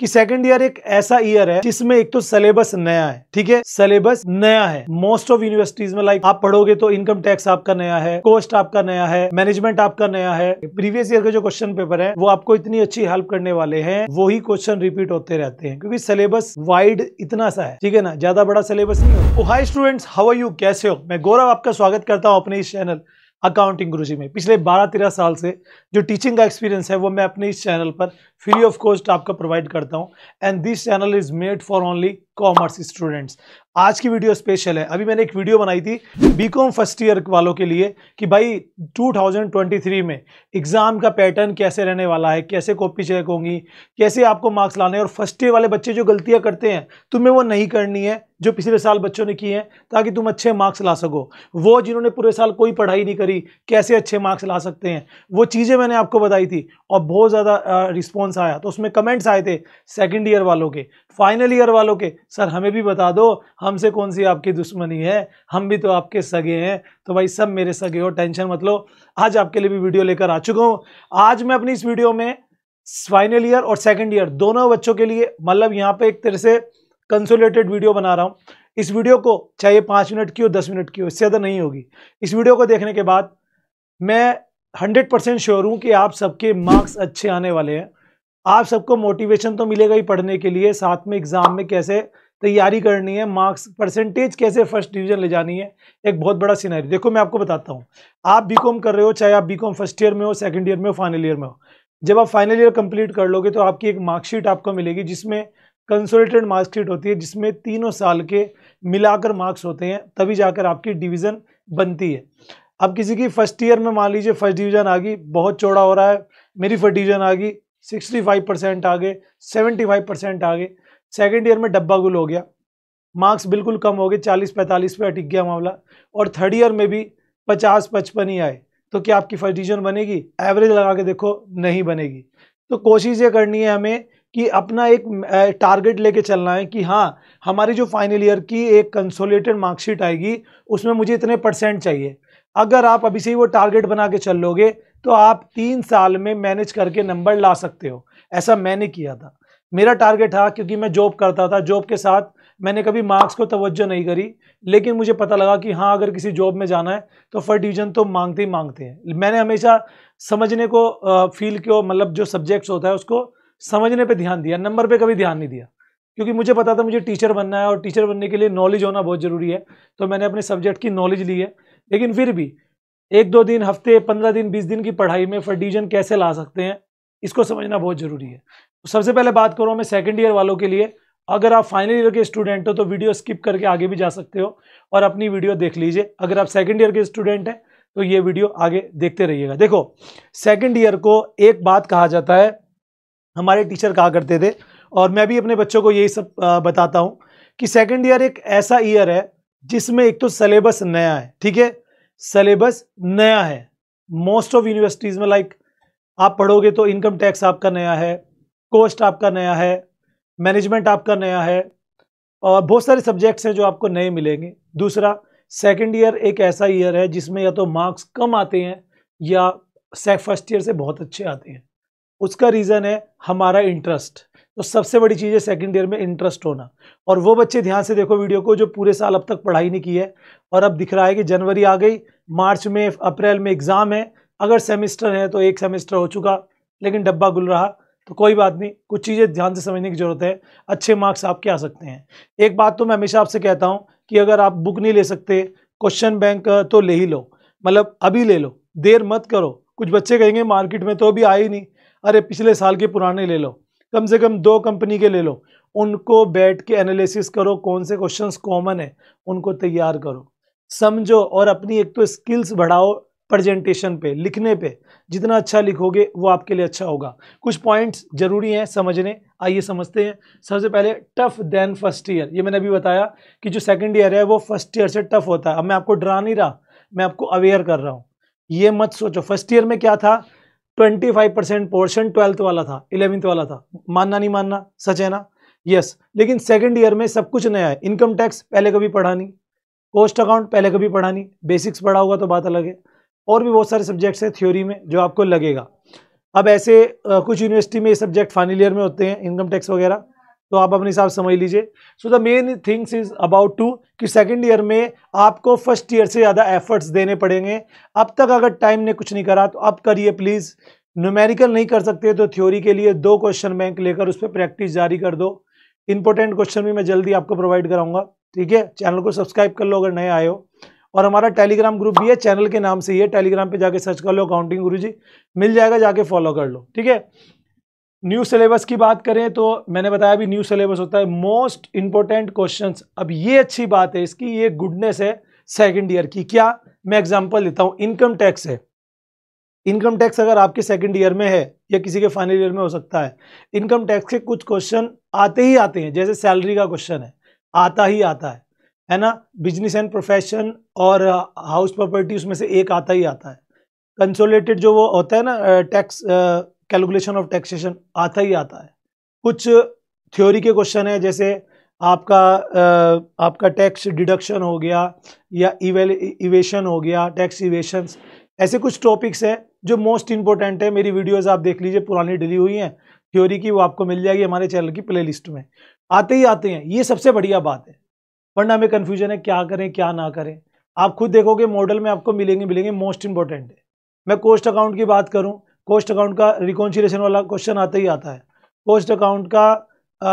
कि second year एक ऐसा ईयर है जिसमें एक तो सिलेबस नया है ठीक है सिलेबस नया है मोस्ट ऑफ यूनिवर्सिटीज में लाइक आप पढ़ोगे तो इनकम टैक्स आपका नया है कोस्ट आपका नया है मैनेजमेंट आपका नया है प्रीवियस ईयर का जो क्वेश्चन पेपर है वो आपको इतनी अच्छी हेल्प करने वाले हैं वही क्वेश्चन रिपीट होते रहते हैं क्योंकि सिलेबस वाइड इतना सा है ठीक है ना ज्यादा बड़ा सिलेबस नहीं हो हाई स्टूडेंट्स हाउ यू कैसे हो मैं गौरव आपका स्वागत करता हूँ अपने इस चैनल अकाउंटिंग गुरु में पिछले 12-13 साल से जो टीचिंग का एक्सपीरियंस है वो मैं अपने इस चैनल पर फ्री ऑफ कॉस्ट आपको प्रोवाइड करता हूँ and this channel is made for only commerce students आज की वीडियो स्पेशल है अभी मैंने एक वीडियो बनाई थी बीकॉम फर्स्ट ईयर वालों के लिए कि भाई 2023 में एग्ज़ाम का पैटर्न कैसे रहने वाला है कैसे कॉपी चेक होंगी कैसे आपको मार्क्स लाने और फर्स्ट ईयर वाले बच्चे जो गलतियां करते हैं तुम्हें वो नहीं करनी है जो पिछले साल बच्चों ने किए हैं ताकि तुम अच्छे मार्क्स ला सको वो जिन्होंने पूरे साल कोई पढ़ाई नहीं करी कैसे अच्छे मार्क्स ला सकते हैं वो चीज़ें मैंने आपको बताई थी और बहुत ज़्यादा रिस्पॉन्स आया तो उसमें कमेंट्स आए थे सेकेंड ईयर वालों के फाइनल ईयर वालों के सर हमें भी बता दो हमसे कौन सी आपकी दुश्मनी है हम भी तो आपके सगे हैं तो भाई सब मेरे सगे हो टेंशन मत लो आज आपके लिए भी वीडियो लेकर आ चुका हूँ आज मैं अपनी इस वीडियो में फाइनल ईयर और सेकेंड ईयर दोनों बच्चों के लिए मतलब यहाँ पे एक तरह से कंसोलेटेड वीडियो बना रहा हूँ इस वीडियो को चाहे पाँच मिनट की हो दस मिनट की हो इससे ज़्यादा नहीं होगी इस वीडियो को देखने के बाद मैं हंड्रेड परसेंट श्योर हूँ कि आप सबके मार्क्स अच्छे आने वाले हैं आप सबको मोटिवेशन तो मिलेगा ही पढ़ने के लिए साथ में एग्ज़ाम में कैसे तैयारी करनी है मार्क्स परसेंटेज कैसे फर्स्ट डिवीजन ले जानी है एक बहुत बड़ा सीनारी देखो मैं आपको बताता हूँ आप कॉम कर रहे हो चाहे आप बीकॉम फर्स्ट ईयर में हो सेकेंड ईयर में हो फाइनल ईयर में हो जब आप फाइनल ईयर कंप्लीट कर लोगे तो आपकी एक मार्कशीट आपको मिलेगी जिसमें कंसोलिटेड मार्कशीट होती है जिसमें तीनों साल के मिलाकर मार्क्स होते हैं तभी जाकर आपकी डिवीज़न बनती है अब किसी की फर्स्ट ईयर में मान लीजिए फर्स्ट डिवीज़न आ गई बहुत चौड़ा हो रहा है मेरी फर्स्ट डिवीज़न आ गई सिक्सटी फाइव परसेंट आ गए सेवेंटी फाइव परसेंट आ गए सेकेंड ईयर में डब्बा गुल हो गया मार्क्स बिल्कुल कम हो गए चालीस पैंतालीस पे अटिक गया मामला और थर्ड ईयर में भी पचास पचपन ही आए तो क्या आपकी फर्स्ट डिवीजन बनेगी एवरेज लगा के देखो नहीं बनेगी तो कोशिश ये करनी है हमें कि अपना एक टारगेट लेके चलना है कि हाँ हमारी जो फाइनल ईयर की एक कंसोलिडेटेड मार्कशीट आएगी उसमें मुझे इतने परसेंट चाहिए अगर आप अभी से ही वो टारगेट बना के चल लोगे तो आप तीन साल में मैनेज करके नंबर ला सकते हो ऐसा मैंने किया था मेरा टारगेट था क्योंकि मैं जॉब करता था जॉब के साथ मैंने कभी मार्क्स को तवज्जो नहीं करी लेकिन मुझे पता लगा कि हाँ अगर किसी जॉब में जाना है तो फर्स्ट डिवीजन तो मांगते ही मांगते हैं मैंने हमेशा समझने को फील क्यों मतलब जो सब्जेक्ट्स होता है उसको समझने पर ध्यान दिया नंबर पर कभी ध्यान नहीं दिया क्योंकि मुझे पता था मुझे टीचर बनना है और टीचर बनने के लिए नॉलेज होना बहुत ज़रूरी है तो मैंने अपने सब्जेक्ट की नॉलेज ली है लेकिन फिर भी एक दो दिन हफ्ते पंद्रह दिन बीस दिन की पढ़ाई में फर्स्ट डिवीजन कैसे ला सकते हैं इसको समझना बहुत ज़रूरी है तो सबसे पहले बात करूँ मैं सेकेंड ईयर वालों के लिए अगर आप फाइनल ईयर के स्टूडेंट हो तो वीडियो स्किप करके आगे भी जा सकते हो और अपनी वीडियो देख लीजिए अगर आप सेकेंड ईयर के स्टूडेंट हैं तो ये वीडियो आगे देखते रहिएगा देखो सेकेंड ईयर को एक बात कहा जाता है हमारे टीचर कहा करते थे और मैं भी अपने बच्चों को यही सब बताता हूँ कि सेकेंड ईयर एक ऐसा ईयर है जिसमें एक तो सलेबस नया है ठीक है सलेबस नया है मोस्ट ऑफ यूनिवर्सिटीज़ में लाइक like, आप पढ़ोगे तो इनकम टैक्स आपका नया है कोस्ट आपका नया है मैनेजमेंट आपका नया है और बहुत सारे सब्जेक्ट्स हैं जो आपको नए मिलेंगे दूसरा सेकेंड ईयर एक ऐसा ईयर है जिसमें या तो मार्क्स कम आते हैं या फर्स्ट ईयर से बहुत अच्छे आते हैं उसका रीज़न है हमारा इंटरेस्ट तो सबसे बड़ी चीज़ है सेकेंड ईयर में इंटरेस्ट होना और वो बच्चे ध्यान से देखो वीडियो को जो पूरे साल अब तक पढ़ाई नहीं की है और अब दिख रहा है कि जनवरी आ गई मार्च में अप्रैल में एग्ज़ाम है अगर सेमिस्टर है तो एक सेमिस्टर हो चुका लेकिन डब्बा गुल रहा तो कोई बात नहीं कुछ चीज़ें ध्यान से समझने की ज़रूरत है अच्छे मार्क्स आपके आ सकते हैं एक बात तो मैं हमेशा आपसे कहता हूँ कि अगर आप बुक नहीं ले सकते क्वेश्चन बैंक तो ले ही लो मतलब अभी ले लो देर मत करो कुछ बच्चे कहेंगे मार्केट में तो अभी आए ही नहीं अरे पिछले साल के पुराने ले लो कम से कम दो कंपनी के ले लो उनको बैठ के एनालिसिस करो कौन से क्वेश्चंस कॉमन है उनको तैयार करो समझो और अपनी एक तो स्किल्स बढ़ाओ प्रेजेंटेशन पे लिखने पे जितना अच्छा लिखोगे वो आपके लिए अच्छा होगा कुछ पॉइंट्स जरूरी हैं समझने आइए समझते हैं सबसे पहले टफ देन फर्स्ट ईयर ये मैंने अभी बताया कि जो सेकंड ईयर है वो फर्स्ट ईयर से टफ होता है अब मैं आपको डरा नहीं रहा मैं आपको अवेयर कर रहा हूँ ये मत सोचो फर्स्ट ईयर में क्या था twenty five percent portion twelfth वाला था इलेवेंथ वाला था मानना नहीं मानना सच है ना यस yes. लेकिन सेकेंड ईयर में सब कुछ नया है इनकम टैक्स पहले कभी पढ़ा नहीं पोस्ट अकाउंट पहले कभी पढ़ा नहीं बेसिक्स पढ़ा होगा तो बात अलग है और भी बहुत सारे सब्जेक्ट्स हैं थ्योरी में जो आपको लगेगा अब ऐसे कुछ यूनिवर्सिटी में ये सब्जेक्ट फाइनल ईयर में होते हैं इनकम टैक्स वगैरह तो आप अपने हिसाब समझ लीजिए so the main things is about to कि सेकेंड ईयर में आपको फर्स्ट ईयर से ज़्यादा एफर्ट्स देने पड़ेंगे अब तक अगर टाइम ने कुछ नहीं करा तो अब करिए प्लीज़ न्यूमेरिकल नहीं कर सकते तो थ्योरी के लिए दो क्वेश्चन बैंक लेकर उस पर प्रैक्टिस जारी कर दो इंपॉर्टेंट क्वेश्चन भी मैं जल्दी आपको प्रोवाइड कराऊंगा ठीक है चैनल को सब्सक्राइब कर लो अगर नए आए हो और हमारा टेलीग्राम ग्रुप भी है चैनल के नाम से ही है टेलीग्राम पे जाके सर्च कर लो अकाउंटिंग गुरु जी मिल जाएगा जाके फॉलो कर लो ठीक है न्यू सिलेबस की बात करें तो मैंने बताया अभी न्यू सिलेबस होता है मोस्ट इंपॉर्टेंट क्वेश्चन अब ये अच्छी बात है इसकी ये गुडनेस है सेकेंड ईयर की क्या मैं एग्जाम्पल देता हूँ इनकम टैक्स है इनकम टैक्स अगर आपके सेकंड ईयर में है या किसी के फाइनल ईयर में हो सकता है इनकम टैक्स के कुछ क्वेश्चन आते ही आते हैं जैसे सैलरी का क्वेश्चन है आता ही आता है है ना बिजनेस एंड प्रोफेशन और हाउस uh, प्रॉपर्टी उसमें से एक आता ही आता है कंसोलेटेड जो वो होता है ना टैक्स कैलकुलेशन ऑफ टैक्सेशन आता ही आता है कुछ थ्योरी के क्वेश्चन है जैसे आपका uh, आपका टैक्स डिडक्शन हो गया या इवेशन हो गया टैक्स इवेशन ऐसे कुछ टॉपिक्स हैं जो मोस्ट इंपॉर्टेंट है मेरी वीडियोज़ आप देख लीजिए पुरानी डिली हुई हैं थ्योरी की वो आपको मिल जाएगी हमारे चैनल की प्लेलिस्ट में आते ही आते हैं ये सबसे बढ़िया बात है वरना हमें कन्फ्यूजन है क्या करें क्या ना करें आप खुद देखोगे मॉडल में आपको मिलेंगे मिलेंगे मोस्ट इंपॉर्टेंट है मैं कोस्ट अकाउंट की बात करूँ कोस्ट अकाउंट का रिकॉन्सिलेशन वाला क्वेश्चन आता ही आता है कोस्ट अकाउंट का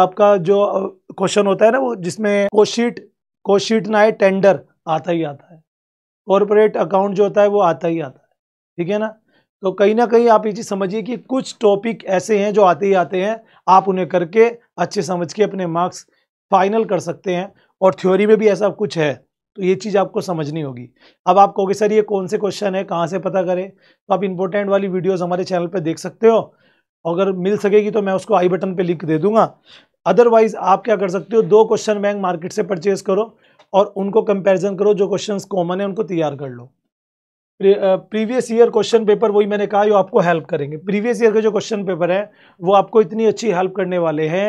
आपका जो क्वेश्चन होता है ना वो जिसमें कोशीट कोशीट ना है टेंडर आता ही आता है कॉरपोरेट अकाउंट जो होता है वो आता ही आता है ठीक है ना तो कहीं ना कहीं आप ये चीज़ समझिए कि कुछ टॉपिक ऐसे हैं जो आते ही आते हैं आप उन्हें करके अच्छे समझ के अपने मार्क्स फाइनल कर सकते हैं और थ्योरी में भी ऐसा कुछ है तो ये चीज़ आपको समझनी होगी अब आप कहोगे सर ये कौन से क्वेश्चन है कहाँ से पता करें तो आप इंपॉर्टेंट वाली वीडियोज़ हमारे चैनल पर देख सकते हो अगर मिल सकेगी तो मैं उसको आई बटन पर लिंक दे दूंगा अदरवाइज आप क्या कर सकते हो दो क्वेश्चन बैंक मार्केट से परचेज करो और उनको कंपेरिजन करो जो क्वेश्चन कॉमन है उनको तैयार कर लो प्रीवियस ईयर क्वेश्चन पेपर वही मैंने कहा जो आपको हेल्प करेंगे प्रीवियस ईयर के जो क्वेश्चन पेपर है वो आपको इतनी अच्छी हेल्प करने वाले हैं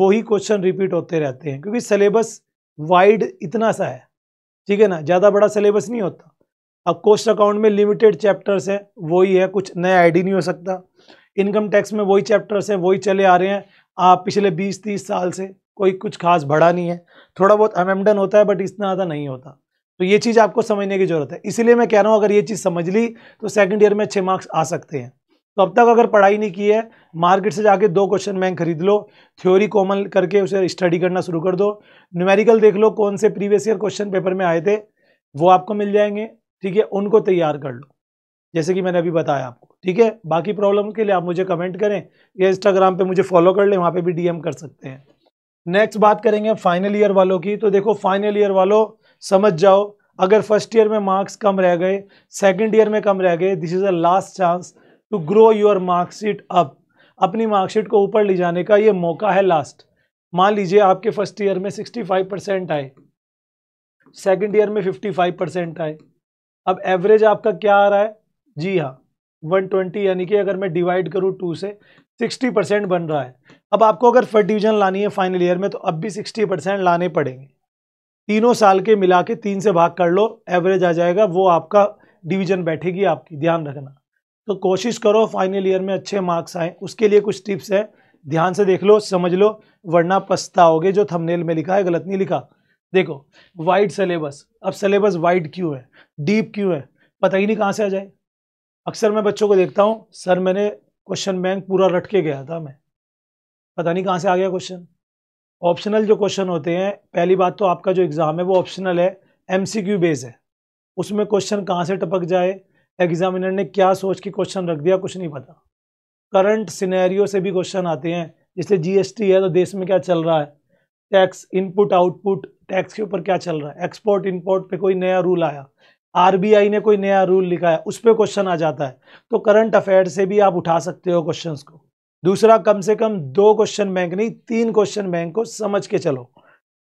वही क्वेश्चन रिपीट होते रहते हैं क्योंकि सिलेबस वाइड इतना सा है ठीक है ना ज़्यादा बड़ा सिलेबस नहीं होता अब कोस्ट अकाउंट में लिमिटेड चैप्टर्स हैं वही है कुछ नया आईडी नहीं हो सकता इनकम टैक्स में वही चैप्टर्स हैं वही चले आ रहे हैं आप पिछले बीस तीस साल से कोई कुछ खास बढ़ा नहीं है थोड़ा बहुत अमेमडन होता है बट इतना ज़्यादा नहीं होता तो ये चीज़ आपको समझने की ज़रूरत है इसीलिए मैं कह रहा हूँ अगर ये चीज़ समझ ली तो सेकेंड ईयर में अच्छे मार्क्स आ सकते हैं तो अब तक अगर पढ़ाई नहीं की है मार्केट से जाके दो क्वेश्चन बैंक खरीद लो थ्योरी कॉमन करके उसे स्टडी करना शुरू कर दो न्यूमेरिकल देख लो कौन से प्रीवियस ईयर क्वेश्चन पेपर में आए थे वो आपको मिल जाएंगे ठीक है उनको तैयार कर लो जैसे कि मैंने अभी बताया आपको ठीक है बाकी प्रॉब्लम के लिए आप मुझे कमेंट करें या इंस्टाग्राम पर मुझे फॉलो कर लें वहाँ पर भी डी कर सकते हैं नेक्स्ट बात करेंगे फाइनल ईयर वालों की तो देखो फाइनल ईयर वालों समझ जाओ अगर फर्स्ट ईयर में मार्क्स कम रह गए सेकंड ईयर में कम रह गए this is a last chance to grow your marksheet up अपनी मार्कशीट को ऊपर ले जाने का ये मौका है लास्ट मान लीजिए आपके फर्स्ट ईयर में 65 परसेंट आए सेकेंड ईयर में 55 परसेंट आए अब एवरेज आपका क्या आ रहा है जी हाँ 120 यानी कि अगर मैं डिवाइड करूँ टू से 60 परसेंट बन रहा है अब आपको अगर फर्स्ट डिवीजन लानी है फाइनल ईयर में तो अब भी 60 परसेंट लाने पड़ेंगे तीनों साल के मिला के तीन से भाग कर लो एवरेज आ जाएगा वो आपका डिवीजन बैठेगी आपकी ध्यान रखना तो कोशिश करो फाइनल ईयर में अच्छे मार्क्स आए उसके लिए कुछ टिप्स है ध्यान से देख लो समझ लो वरना पछताओगे जो थंबनेल में लिखा है गलत नहीं लिखा देखो वाइड सिलेबस अब सिलेबस वाइड क्यों है डीप क्यों है पता ही नहीं कहाँ से आ जाए अक्सर मैं बच्चों को देखता हूँ सर मैंने क्वेश्चन बैंक पूरा रट के गया था मैं पता नहीं कहाँ से आ गया क्वेश्चन ऑप्शनल जो क्वेश्चन होते हैं पहली बात तो आपका जो एग्ज़ाम है वो ऑप्शनल है एम बेस है उसमें क्वेश्चन कहाँ से टपक जाए एग्जामिनर ने क्या सोच के क्वेश्चन रख दिया कुछ नहीं पता करंट सिनेरियो से भी क्वेश्चन आते हैं जैसे जीएसटी है तो देश में क्या चल रहा है टैक्स इनपुट आउटपुट टैक्स के ऊपर क्या चल रहा है एक्सपोर्ट इंपोर्ट पे कोई नया रूल आया आरबीआई ने कोई नया रूल लिखा है उस पर क्वेश्चन आ जाता है तो करंट अफेयर से भी आप उठा सकते हो क्वेश्चन को दूसरा कम से कम दो क्वेश्चन बैंक नहीं तीन क्वेश्चन बैंक को समझ के चलो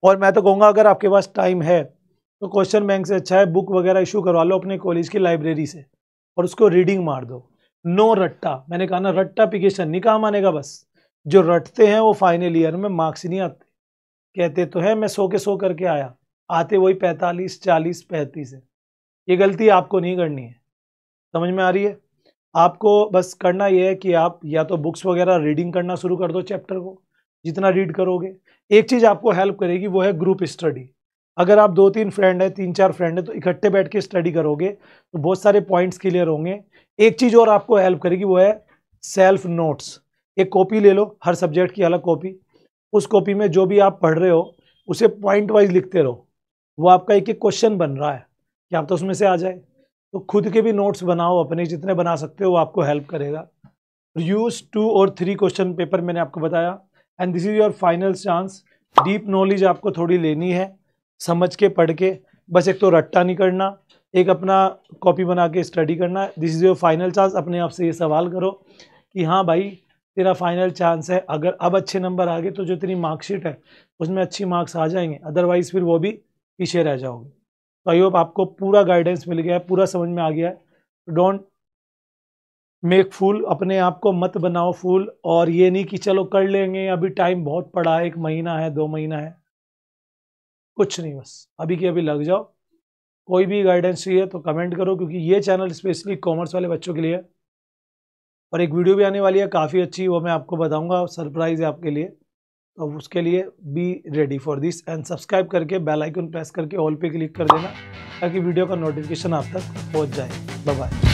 और मैं तो कहूँगा अगर आपके पास टाइम है तो क्वेश्चन बैंक से अच्छा है बुक वगैरह इशू करवा लो अपने कॉलेज की लाइब्रेरी से और उसको रीडिंग मार दो नो रट्टा मैंने कहा ना रट्टा पिकेशन नहीं कहा मानेगा बस जो रटते हैं वो फाइनल ईयर में मार्क्स नहीं आते कहते तो है मैं सो के सो करके आया आते वही पैंतालीस चालीस पैंतीस है ये गलती आपको नहीं करनी है समझ में आ रही है आपको बस करना यह है कि आप या तो बुक्स वगैरह रीडिंग करना शुरू कर दो चैप्टर को जितना रीड करोगे एक चीज़ आपको हेल्प करेगी वो है ग्रुप स्टडी अगर आप दो तीन फ्रेंड हैं तीन चार फ्रेंड हैं तो इकट्ठे बैठ के स्टडी करोगे तो बहुत सारे पॉइंट्स क्लियर होंगे एक चीज़ और आपको हेल्प करेगी वो है सेल्फ नोट्स एक कॉपी ले लो हर सब्जेक्ट की अलग कॉपी उस कॉपी में जो भी आप पढ़ रहे हो उसे पॉइंट वाइज लिखते रहो वो आपका एक एक क्वेश्चन बन रहा है कि आप तो उसमें से आ जाए तो खुद के भी नोट्स बनाओ अपने जितने बना सकते हो वो आपको हेल्प करेगा यूज टू और थ्री क्वेश्चन पेपर मैंने आपको बताया and this is your final chance deep knowledge आपको थोड़ी लेनी है समझ के पढ़ के बस एक तो रट्टा नहीं करना एक अपना कॉपी बना के स्टडी करना this is your final chance अपने आप से ये सवाल करो कि हाँ भाई तेरा फाइनल चांस है अगर अब अच्छे नंबर आ गए तो जो तेरी मार्कशीट है उसमें अच्छी मार्क्स आ जाएंगे अदरवाइज़ फिर वो भी पीछे रह जाओगे तो आई होप आपको पूरा गाइडेंस मिल गया है पूरा समझ में आ गया है डोंट मेक फूल अपने आप को मत बनाओ फूल और ये नहीं कि चलो कर लेंगे अभी टाइम बहुत पड़ा है एक महीना है दो महीना है कुछ नहीं बस अभी की अभी लग जाओ कोई भी गाइडेंस चाहिए तो कमेंट करो क्योंकि ये चैनल स्पेशली कॉमर्स वाले बच्चों के लिए है और एक वीडियो भी आने वाली है काफ़ी अच्छी वो मैं आपको बताऊंगा सरप्राइज़ है आपके लिए तो उसके लिए be ready for this and subscribe करके बेल आइकन प्रेस करके ऑल पे क्लिक कर देना ताकि वीडियो का नोटिफिकेशन आप तक पहुंच जाए बाय